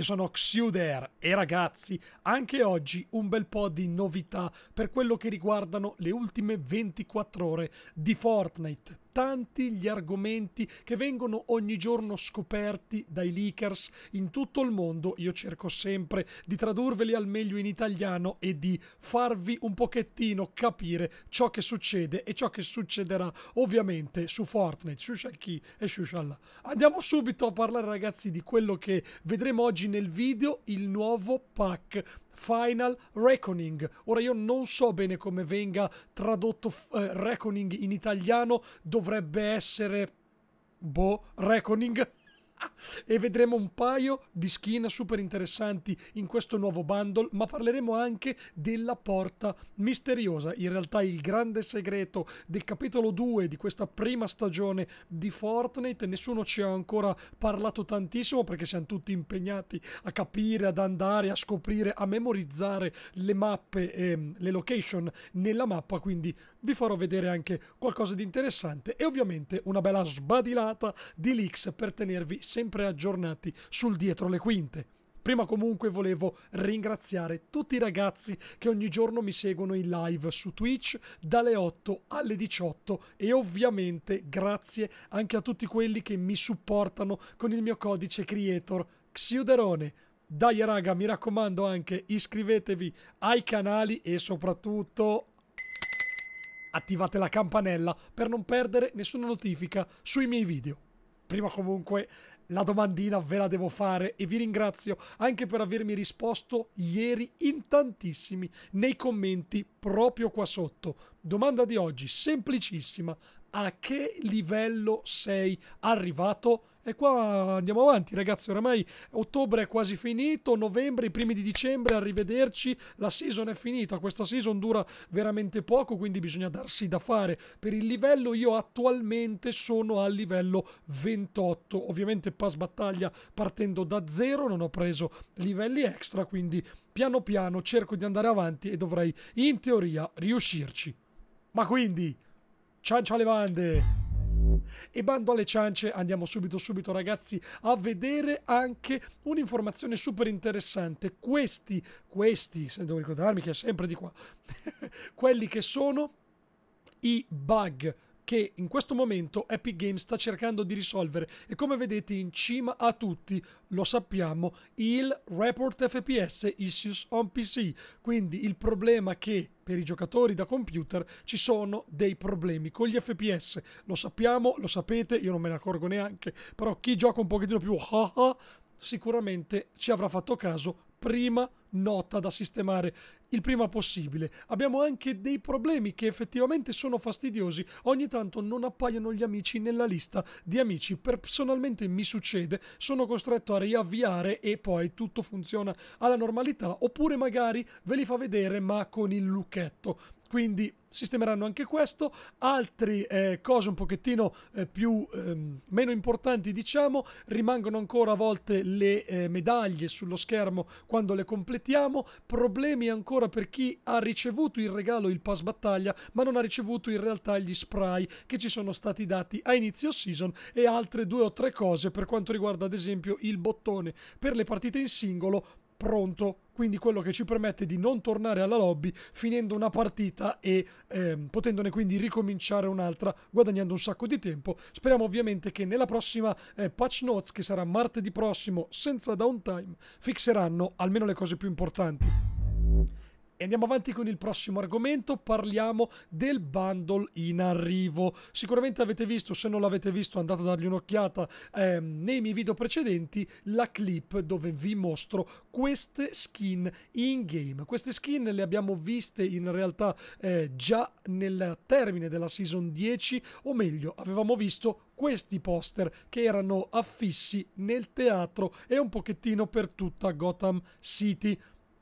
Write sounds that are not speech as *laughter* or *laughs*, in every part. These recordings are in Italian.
io sono Xuder e ragazzi, anche oggi un bel po' di novità per quello che riguardano le ultime 24 ore di Fortnite tanti gli argomenti che vengono ogni giorno scoperti dai leakers in tutto il mondo. Io cerco sempre di tradurveli al meglio in italiano e di farvi un pochettino capire ciò che succede e ciò che succederà ovviamente su Fortnite, su Shaki e su Shalla. Andiamo subito a parlare ragazzi di quello che vedremo oggi nel video, il nuovo pack Final Reckoning. Ora io non so bene come venga tradotto eh, Reckoning in italiano, dovrebbe essere... Boh, Reckoning e vedremo un paio di skin super interessanti in questo nuovo bundle, ma parleremo anche della porta misteriosa, in realtà il grande segreto del capitolo 2 di questa prima stagione di Fortnite, nessuno ci ha ancora parlato tantissimo perché siamo tutti impegnati a capire, ad andare, a scoprire, a memorizzare le mappe e ehm, le location nella mappa, quindi vi farò vedere anche qualcosa di interessante e ovviamente una bella sbadilata di leaks per tenervi sempre aggiornati sul dietro le quinte. Prima comunque volevo ringraziare tutti i ragazzi che ogni giorno mi seguono in live su Twitch dalle 8 alle 18 e ovviamente grazie anche a tutti quelli che mi supportano con il mio codice creator Xiuderone. Dai raga, mi raccomando anche iscrivetevi ai canali e soprattutto attivate la campanella per non perdere nessuna notifica sui miei video. Prima comunque la domandina ve la devo fare e vi ringrazio anche per avermi risposto ieri in tantissimi nei commenti proprio qua sotto. Domanda di oggi, semplicissima. A che livello sei arrivato? E qua andiamo avanti, ragazzi. Oramai ottobre è quasi finito, novembre, i primi di dicembre, arrivederci. La season è finita. Questa season dura veramente poco, quindi bisogna darsi da fare. Per il livello, io attualmente sono al livello 28. Ovviamente pass battaglia partendo da zero, non ho preso livelli extra, quindi piano piano cerco di andare avanti e dovrei in teoria riuscirci. Ma quindi, ciao ciao bande! E bando alle ciance, andiamo subito subito ragazzi a vedere anche un'informazione super interessante. Questi, questi, se devo ricordarmi che è sempre di qua, *laughs* quelli che sono i bug che in questo momento Epic Games sta cercando di risolvere e come vedete in cima a tutti, lo sappiamo, il report FPS issues on PC, quindi il problema che per i giocatori da computer ci sono dei problemi con gli FPS, lo sappiamo, lo sapete, io non me ne accorgo neanche, però chi gioca un pochettino più *laughs* sicuramente ci avrà fatto caso prima nota da sistemare il prima possibile. Abbiamo anche dei problemi che effettivamente sono fastidiosi, ogni tanto non appaiono gli amici nella lista di amici. Personalmente mi succede, sono costretto a riavviare e poi tutto funziona alla normalità, oppure magari ve li fa vedere ma con il lucchetto quindi sistemeranno anche questo. Altre eh, cose un pochettino eh, più ehm, meno importanti, diciamo, rimangono ancora a volte le eh, medaglie sullo schermo quando le completiamo. Problemi ancora per chi ha ricevuto il regalo, il pass battaglia, ma non ha ricevuto in realtà gli spray che ci sono stati dati a inizio season e altre due o tre cose per quanto riguarda ad esempio il bottone per le partite in singolo pronto, quindi quello che ci permette di non tornare alla lobby finendo una partita e ehm, potendone quindi ricominciare un'altra guadagnando un sacco di tempo. Speriamo ovviamente che nella prossima eh, patch notes che sarà martedì prossimo senza downtime fixeranno almeno le cose più importanti. E andiamo avanti con il prossimo argomento, parliamo del bundle in arrivo. Sicuramente avete visto, se non l'avete visto andate a dargli un'occhiata eh, nei miei video precedenti, la clip dove vi mostro queste skin in game. Queste skin le abbiamo viste in realtà eh, già nel termine della season 10, o meglio avevamo visto questi poster che erano affissi nel teatro e un pochettino per tutta Gotham City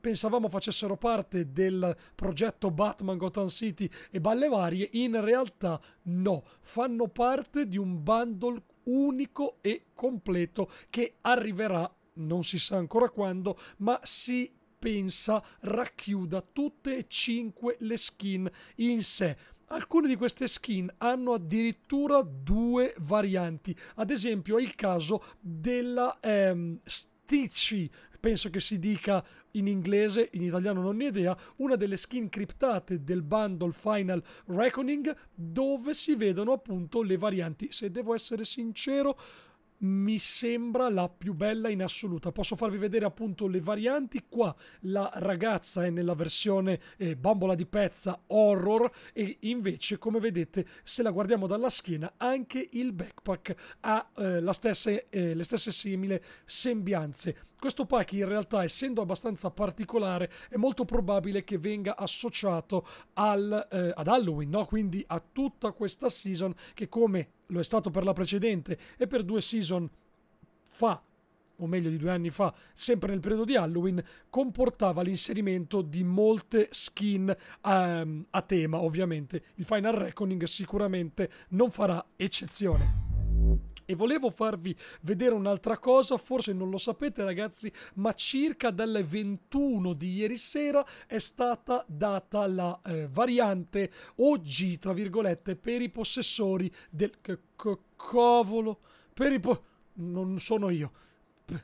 pensavamo facessero parte del progetto Batman Gotham City e balle varie, in realtà no, fanno parte di un bundle unico e completo che arriverà non si sa ancora quando, ma si pensa racchiuda tutte e cinque le skin in sé. Alcune di queste skin hanno addirittura due varianti, ad esempio è il caso della ehm, Stitchy, penso che si dica in inglese, in italiano non ne ho idea, una delle skin criptate del bundle Final Reckoning dove si vedono appunto le varianti. Se devo essere sincero, mi sembra la più bella in assoluta. Posso farvi vedere appunto le varianti. Qua la ragazza è nella versione eh, bambola di pezza horror e invece come vedete se la guardiamo dalla schiena anche il backpack ha eh, stessa, eh, le stesse simili sembianze questo pack in realtà essendo abbastanza particolare è molto probabile che venga associato al, eh, ad Halloween, no? quindi a tutta questa season che come lo è stato per la precedente e per due season fa o meglio di due anni fa, sempre nel periodo di Halloween, comportava l'inserimento di molte skin um, a tema, ovviamente. Il Final Reckoning sicuramente non farà eccezione. E volevo farvi vedere un'altra cosa, forse non lo sapete ragazzi, ma circa dalle 21 di ieri sera è stata data la eh, variante OG, tra virgolette, per i possessori del... C- cavolo? Per i... Po- non sono io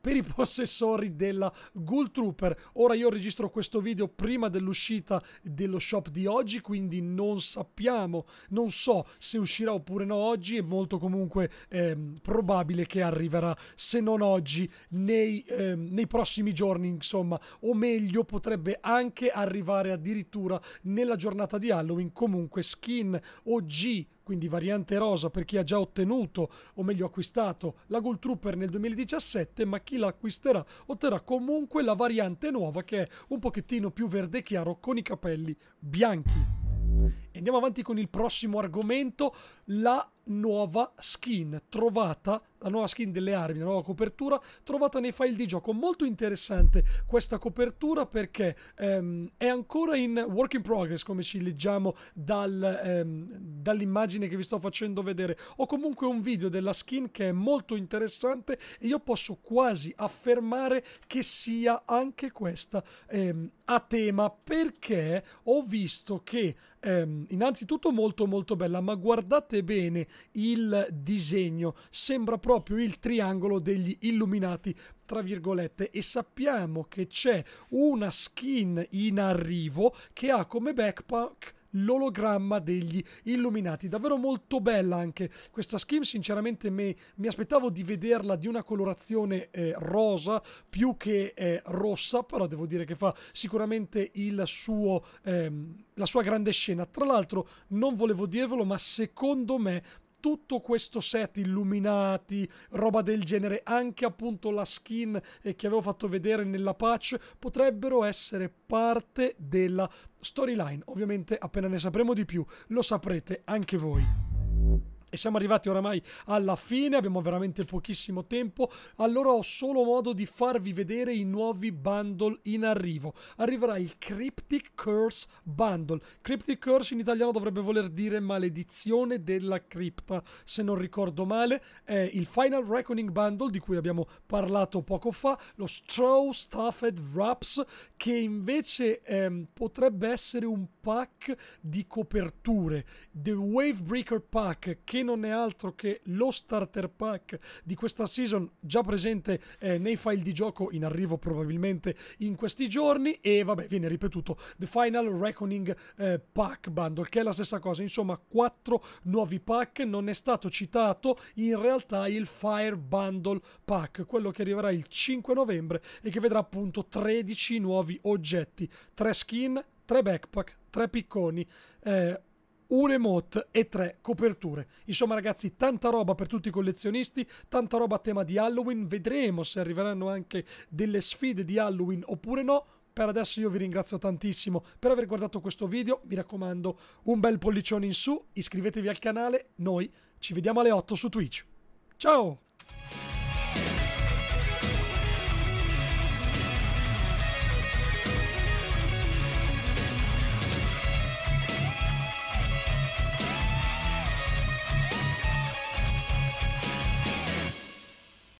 per i possessori della Ghoul Trooper. Ora io registro questo video prima dell'uscita dello shop di oggi, quindi non sappiamo, non so se uscirà oppure no oggi, è molto comunque ehm, probabile che arriverà, se non oggi, nei, ehm, nei prossimi giorni, insomma, o meglio potrebbe anche arrivare addirittura nella giornata di Halloween, comunque skin OG quindi variante rosa per chi ha già ottenuto o meglio acquistato la Gold Trooper nel 2017, ma chi la acquisterà otterrà comunque la variante nuova che è un pochettino più verde chiaro con i capelli bianchi. Andiamo avanti con il prossimo argomento, la nuova skin trovata, la nuova skin delle armi, la nuova copertura trovata nei file di gioco. Molto interessante questa copertura perché ehm, è ancora in work in progress, come ci leggiamo dal, ehm, dall'immagine che vi sto facendo vedere. Ho comunque un video della skin che è molto interessante e io posso quasi affermare che sia anche questa ehm, a tema perché ho visto che... Ehm, Ehm, innanzitutto molto molto bella, ma guardate bene il disegno, sembra proprio il triangolo degli illuminati tra virgolette e sappiamo che c'è una skin in arrivo che ha come backpack l'ologramma degli illuminati. Davvero molto bella anche questa skin, sinceramente me, mi aspettavo di vederla di una colorazione eh, rosa più che eh, rossa, però devo dire che fa sicuramente suo, ehm, la sua grande scena. Tra l'altro non volevo dirvelo, ma secondo me tutto questo set illuminati, roba del genere, anche appunto la skin eh, che avevo fatto vedere nella patch, potrebbero essere parte della storyline. Ovviamente appena ne sapremo di più lo saprete anche voi. E siamo arrivati oramai alla fine, abbiamo veramente pochissimo tempo, allora ho solo modo di farvi vedere i nuovi bundle in arrivo. Arriverà il Cryptic Curse Bundle. Cryptic Curse in italiano dovrebbe voler dire maledizione della cripta, se non ricordo male. È il Final Reckoning Bundle di cui abbiamo parlato poco fa, lo Straw Stuffed Wraps, che invece ehm, potrebbe essere un pack di coperture, The Wave Breaker Pack, che che non è altro che lo starter pack di questa season già presente eh, nei file di gioco in arrivo probabilmente in questi giorni e vabbè viene ripetuto The Final Reckoning eh, Pack Bundle che è la stessa cosa insomma quattro nuovi pack non è stato citato in realtà il Fire Bundle Pack quello che arriverà il 5 novembre e che vedrà appunto 13 nuovi oggetti 3 skin 3 backpack 3 picconi eh, un emote e tre coperture. Insomma ragazzi, tanta roba per tutti i collezionisti, tanta roba a tema di Halloween, vedremo se arriveranno anche delle sfide di Halloween oppure no. Per adesso io vi ringrazio tantissimo per aver guardato questo video, mi raccomando un bel pollicione in su, iscrivetevi al canale, noi ci vediamo alle 8 su Twitch. Ciao!